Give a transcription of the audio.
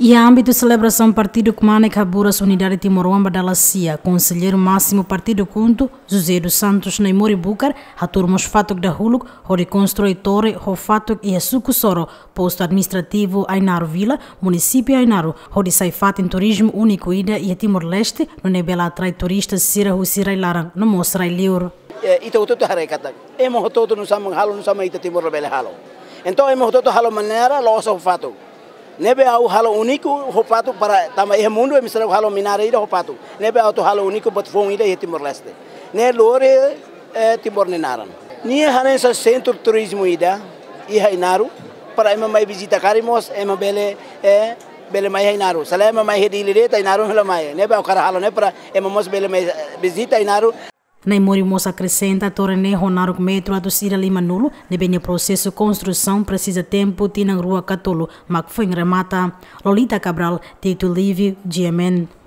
E âmbito de celebração Partido Comanica Buras Unidade timor da Lacia, Conselheiro Máximo Partido Cunto, José dos Santos Neimori Bucar, a turma da Huluk, Reconstrui Construitore, Rofatok e Açuco Soro, Posto Administrativo Ainaro Vila, Município Ainaro, Rodi Saifat em Turismo Único Ida e Timor-Leste, no Nebela atrai turistas Sira Husira e Larang, no Mostra e eh, É Ito tudo harekata, emo todo no samang halo no samang Timor-Lebele halo. Então emo todo halo maneira, o Fatok. nebe au halo uniku hopatu para tama e mundo e misra halo minare ira hopatu nebe au to halo uniku bot fon ira timor leste ne lore timor ninaran ni hane sa centro turismo ida i hainaru para ema mai visita karimos ema bele e bele mai hainaru sala ema mai hedilire ta inaru halo mai nebe au kara halo ne para ema mos bele mai visita inaru Nei Mori Moça acrescenta, a torre nem o metro a tosira lima nulo, nebene processo construção precisa tempo, tina rua catolo, mas foi remata. Lolita Cabral, Tito Livre, GMN.